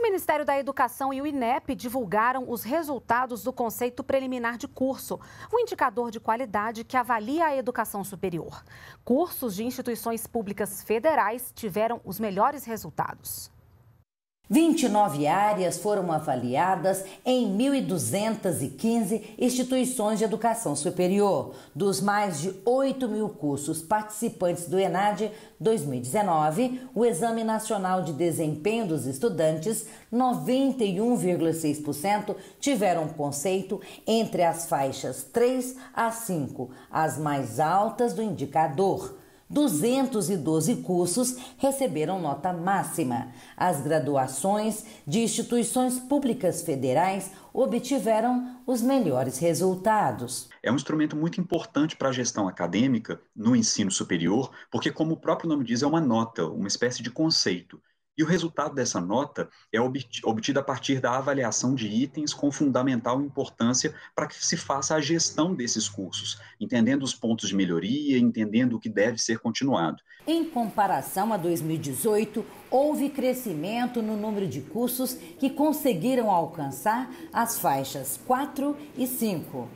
O Ministério da Educação e o INEP divulgaram os resultados do conceito preliminar de curso, um indicador de qualidade que avalia a educação superior. Cursos de instituições públicas federais tiveram os melhores resultados. 29 áreas foram avaliadas em 1.215 instituições de educação superior, dos mais de 8 mil cursos participantes do ENAD 2019, o Exame Nacional de Desempenho dos Estudantes, 91,6% tiveram conceito entre as faixas 3 a 5, as mais altas do indicador. 212 cursos receberam nota máxima. As graduações de instituições públicas federais obtiveram os melhores resultados. É um instrumento muito importante para a gestão acadêmica no ensino superior, porque, como o próprio nome diz, é uma nota, uma espécie de conceito. E o resultado dessa nota é obtido a partir da avaliação de itens com fundamental importância para que se faça a gestão desses cursos, entendendo os pontos de melhoria, entendendo o que deve ser continuado. Em comparação a 2018, houve crescimento no número de cursos que conseguiram alcançar as faixas 4 e 5.